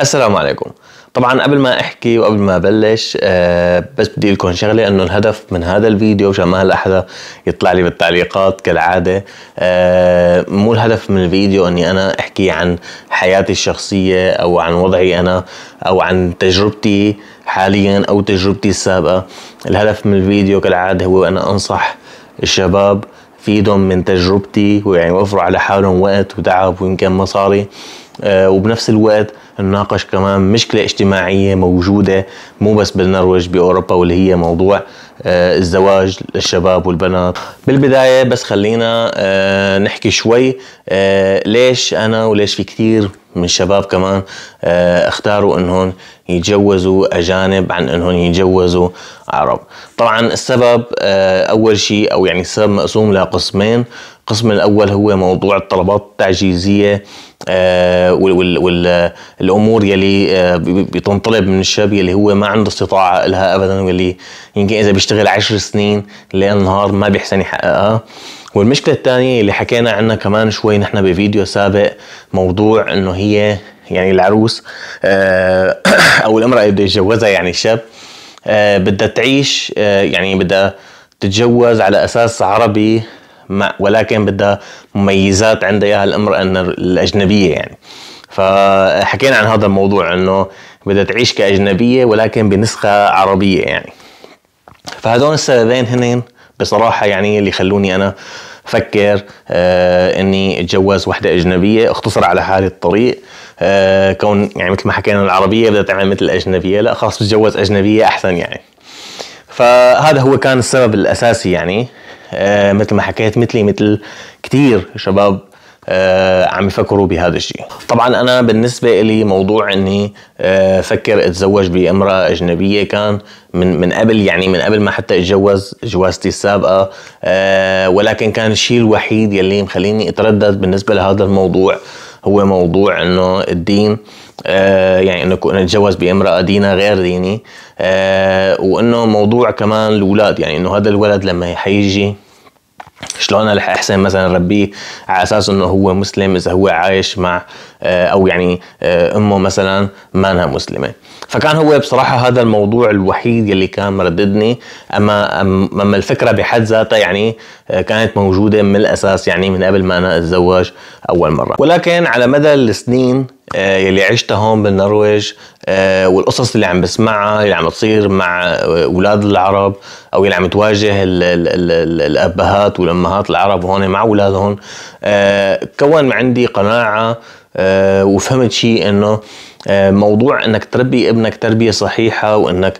السلام عليكم طبعا قبل ما احكي وقبل ما ابلش أه بس بدي لكم شغله انه الهدف من هذا الفيديو عشان ما هلا حدا يطلع لي بالتعليقات كالعاده أه مو الهدف من الفيديو اني انا احكي عن حياتي الشخصيه او عن وضعي انا او عن تجربتي حاليا او تجربتي السابقه الهدف من الفيديو كالعاده هو انا انصح الشباب فيدهم من تجربتي ويعني وفروا على حالهم وقت وتعب ويمكن مصاري أه وبنفس الوقت نناقش كمان مشكلة اجتماعية موجودة مو بس بالنرويج بأوروبا واللي هي موضوع آه، الزواج للشباب والبنات بالبداية بس خلينا آه، نحكي شوي آه، ليش أنا وليش في كثير من الشباب كمان اختاروا انهم يتجوزوا اجانب عن انهم يتجوزوا عرب طبعا السبب اول شيء او يعني السبب مقسوم لقسمين القسم الاول هو موضوع الطلبات التعجيزيه آه، والامور يلي آه، بتنطلب من الشاب يلي هو ما عنده استطاعه لها ابدا واللي يمكن اذا بيشتغل عشر سنين ليل نهار ما بيحسن يحققها والمشكله الثانيه اللي حكينا عنها كمان شوي نحن بفيديو سابق موضوع انه هي يعني العروس آه، او الامراه اللي بده يتجوزها يعني الشاب بدها تعيش يعني بدها تتجوز على اساس عربي ما ولكن بدها مميزات عندها اياها الامراه الاجنبيه يعني فحكينا عن هذا الموضوع انه بدها تعيش كاجنبيه ولكن بنسخه عربيه يعني فهذول السببين هن بصراحه يعني اللي خلوني انا فكر آه اني اتجوز وحده اجنبيه اختصر على حالي الطريق آه كون يعني مثل ما حكينا العربيه بدها تعمل مثل الاجنبيه لا خلاص بتجوز اجنبيه احسن يعني فهذا هو كان السبب الاساسي يعني آه مثل ما حكيت مثلي مثل كثير شباب آه عم يفكروا بهذا الشيء طبعا انا بالنسبه لي موضوع اني آه فكر اتزوج بامراه اجنبيه كان من من قبل يعني من قبل ما حتى اتجوز جوازتي السابقه آه ولكن كان الشيء الوحيد يلي مخليني اتردد بالنسبه لهذا الموضوع هو موضوع انه الدين آه، يعني انه كنا نتجوز بامراه دينا غير ديني آه، وانه موضوع كمان الاولاد يعني انه هذا الولد لما حيجي شلون انا رح احسن مثلا ربيه على اساس انه هو مسلم اذا هو عايش مع آه، او يعني آه، امه مثلا مانها مسلمه فكان هو بصراحه هذا الموضوع الوحيد يلي كان مرددني اما اما الفكره بحد ذاتها يعني آه، كانت موجوده من الاساس يعني من قبل ما انا اتزوج اول مره ولكن على مدى السنين يلي عشتها هون بالنرويج والقصص اللي عم بسمعها اللي عم تصير مع اولاد العرب او اللي عم تواجه الابهات والامهات امهات العرب هون مع اولادهم آه، كون عندي قناعه آه، وفهمت شيء انه آه، موضوع انك تربي ابنك تربيه صحيحه وانك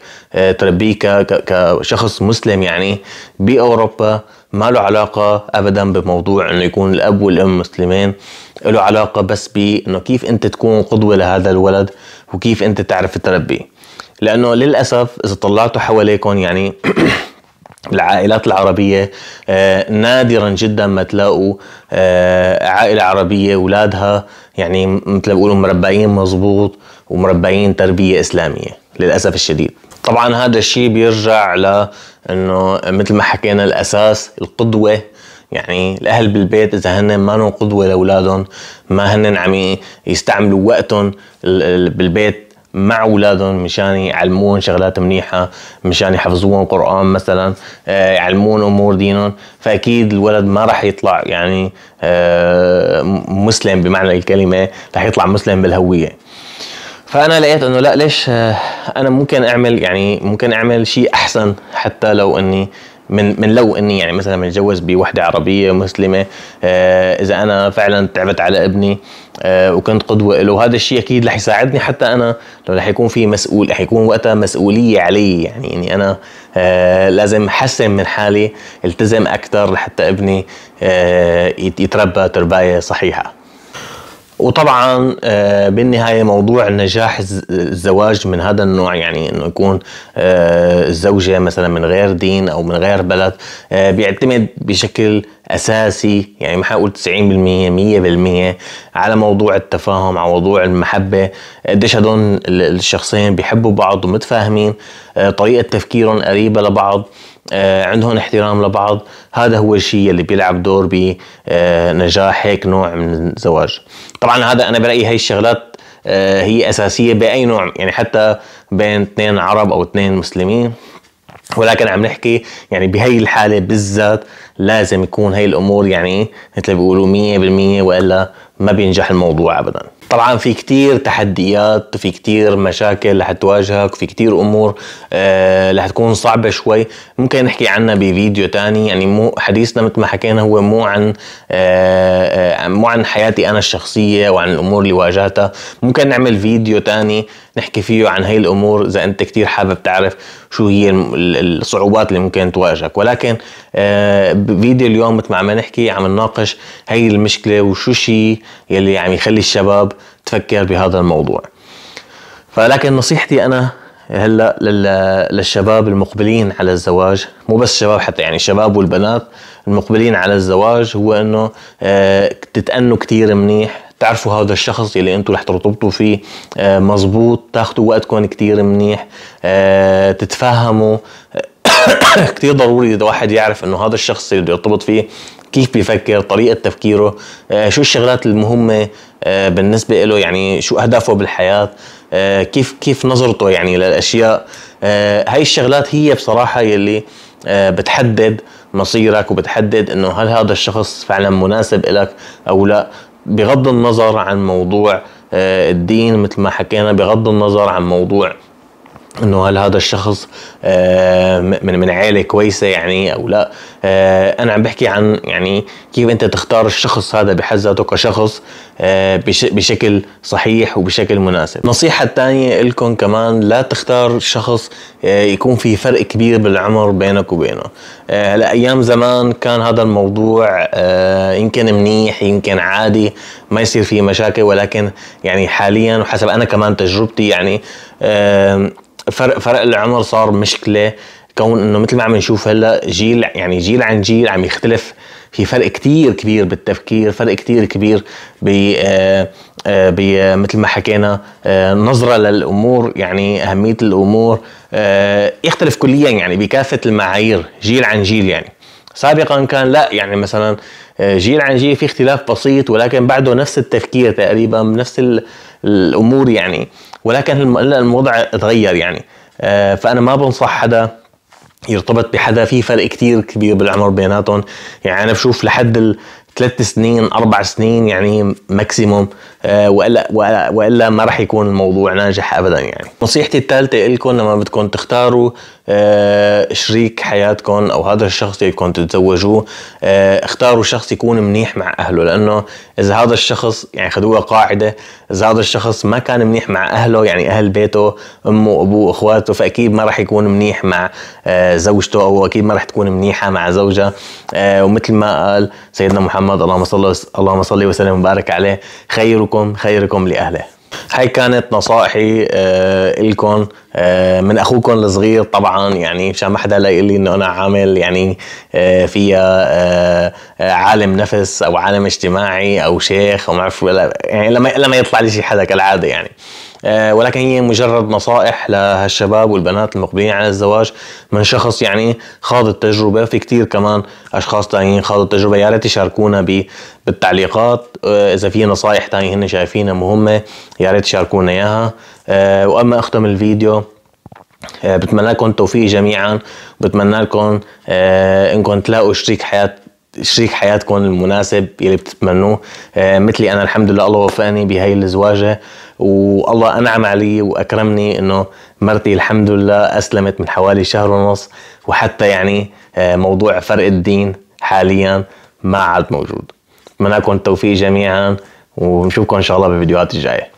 تربيه كشخص مسلم يعني باوروبا ما له علاقه ابدا بموضوع انه يكون الاب والام مسلمين له علاقه بس بانه كيف انت تكون قدوه لهذا الولد وكيف انت تعرف تربيه لانه للاسف اذا طلعتوا حواليكم يعني العائلات العربية آه، نادرا جدا ما تلاقوا آه، عائلة عربية أولادها يعني مثل ما بيقولوا مربعين مزبوط ومربعين تربية إسلامية للأسف الشديد طبعا هذا الشيء بيرجع لأنه مثل ما حكينا الأساس القدوة يعني الاهل بالبيت اذا هن ما قدوه لاولادهم ما هن عم يستعملوا وقتهم بالبيت مع اولادهم مشان يعلموهم شغلات منيحه مشان يحفظوهم قران مثلا آه، يعلمون امور دينهم فاكيد الولد ما راح يطلع يعني آه، مسلم بمعنى الكلمه راح يطلع مسلم بالهويه فانا لقيت انه لا ليش آه، انا ممكن اعمل يعني ممكن اعمل شيء احسن حتى لو اني من من لو اني يعني مثلا متجوز بوحده عربيه مسلمه آه اذا انا فعلا تعبت على ابني آه وكنت قدوه له هذا الشيء اكيد رح يساعدني حتى انا لو رح يكون في مسؤول رح يكون وقتها مسؤوليه علي يعني اني انا آه لازم احسن من حالي التزم اكثر لحتى ابني آه يتربى تربايه صحيحه وطبعا آه، بالنهايه موضوع نجاح الزواج من هذا النوع يعني انه يكون آه، الزوجه مثلا من غير دين او من غير بلد آه، بيعتمد بشكل اساسي يعني ما حقول 90% 100% على موضوع التفاهم على موضوع المحبه قديش هدول الشخصين بيحبوا بعض ومتفاهمين طريقه تفكيرهم قريبه لبعض آه، عندهم احترام لبعض هذا هو الشيء اللي بيلعب دور بنجاح هيك نوع من الزواج طبعا هذا انا برايي هاي الشغلات آه، هي اساسيه باي نوع يعني حتى بين اثنين عرب او اثنين مسلمين ولكن عم نحكي يعني بهي الحالة بالذات لازم يكون هي الأمور يعني مثل ما بيقولوا 100% وإلا ما بينجح الموضوع أبداً طبعا في كتير تحديات في كتير مشاكل رح تواجهك في كتير امور آه، رح تكون صعبه شوي ممكن نحكي عنها بفيديو تاني يعني مو حديثنا مثل ما حكينا هو مو عن آه، آه، مو عن حياتي انا الشخصيه وعن الامور اللي واجهتها ممكن نعمل فيديو تاني نحكي فيه عن هاي الامور اذا انت كتير حابب تعرف شو هي الصعوبات اللي ممكن تواجهك ولكن آه، بفيديو اليوم مثل ما عم نحكي عم نناقش هاي المشكله وشو الشيء يلي عم يخلي الشباب تفكر بهذا الموضوع فلكن نصيحتي انا هلا للشباب المقبلين على الزواج مو بس الشباب حتى يعني الشباب والبنات المقبلين على الزواج هو انه آه، تتأنوا كتير منيح تعرفوا هذا الشخص اللي انتم رح ترتبطوا فيه آه، مزبوط تاخذوا وقتكم كتير منيح آه، تتفهموا كتير ضروري اذا واحد يعرف انه هذا الشخص اللي بده يرتبط فيه كيف بيفكر طريقة تفكيره آه، شو الشغلات المهمة بالنسبة له يعني شو أهدافه بالحياة كيف كيف نظرته يعني للأشياء هاي الشغلات هي بصراحة يلي بتحدد مصيرك وبتحدد انه هل هذا الشخص فعلا مناسب لك او لا بغض النظر عن موضوع آه، الدين مثل ما حكينا بغض النظر عن موضوع انه هل هذا الشخص آه، من من عائله كويسه يعني او لا آه، انا عم بحكي عن يعني كيف انت تختار الشخص هذا بحد ذاته كشخص آه، بشكل صحيح وبشكل مناسب النصيحه الثانيه لكم كمان لا تختار شخص يكون في فرق كبير بالعمر بينك وبينه هلا ايام زمان كان هذا الموضوع يمكن منيح يمكن عادي ما يصير فيه مشاكل ولكن يعني حاليا وحسب انا كمان تجربتي يعني فرق فرق العمر صار مشكله كون انه مثل ما عم نشوف هلا جيل يعني جيل عن جيل عم يختلف في فرق كتير كبير بالتفكير فرق كتير كبير ب آه، آه، ب مثل ما حكينا آه، نظرة للأمور يعني أهمية الأمور يختلف كليا يعني بكافة المعايير جيل عن جيل يعني سابقا كان لا يعني مثلا جيل عن جيل في اختلاف بسيط ولكن بعده نفس التفكير تقريبا نفس الامور يعني ولكن الوضع تغير يعني آه، فانا ما بنصح حدا يرتبط بحدا في فرق كتير كبير بالعمر بيناتهم يعني انا بشوف لحد ثلاث سنين اربع سنين يعني ماكسيموم آه والا والا, وإلا ما راح يكون الموضوع ناجح ابدا يعني نصيحتي الثالثه لكم لما بدكم تختاروا آه، شريك حياتكم او هذا الشخص اللي بدكم تتزوجوه آه، اختاروا شخص يكون منيح مع اهله لانه اذا هذا الشخص يعني خذوها قاعده اذا هذا الشخص ما كان منيح مع اهله يعني اهل بيته امه وابوه واخواته فاكيد ما راح يكون منيح مع آه، زوجته او اكيد ما راح تكون منيحه مع زوجها ومثل ما قال سيدنا محمد اللهم صل اللهم صل وسلم وبارك عليه خيركم خيركم لاهله هاي كانت نصائحي آه لكم آه من اخوكم الصغير طبعا يعني مشان ما حدا لا يقول لي انه انا عامل يعني آه فيها آه،, آه عالم نفس او عالم اجتماعي او شيخ وما ما يعني لما لما يطلع لي شيء حدا كالعاده يعني آه آه، ولكن هي مجرد نصائح لهالشباب والبنات المقبلين على الزواج من شخص يعني خاض التجربه في كثير كمان اشخاص ثانيين خاضوا التجربه يا ريت يشاركونا بالتعليقات آه، اذا في نصائح ثانيه هن شايفينها مهمه يا ريت تشاركونا اياها آه، واما اختم الفيديو بتمنى لكم التوفيق جميعا بتمنى لكم انكم تلاقوا شريك حياه شريك حياتكم المناسب يلي بتتمنوه آه، مثلي انا الحمد لله الله وفقني بهي الزواجه والله انعم علي واكرمني انه مرتي الحمد لله اسلمت من حوالي شهر ونص وحتى يعني آه، موضوع فرق الدين حاليا ما عاد موجود بتمنى لكم التوفيق جميعا ونشوفكم ان شاء الله بالفيديوهات الجايه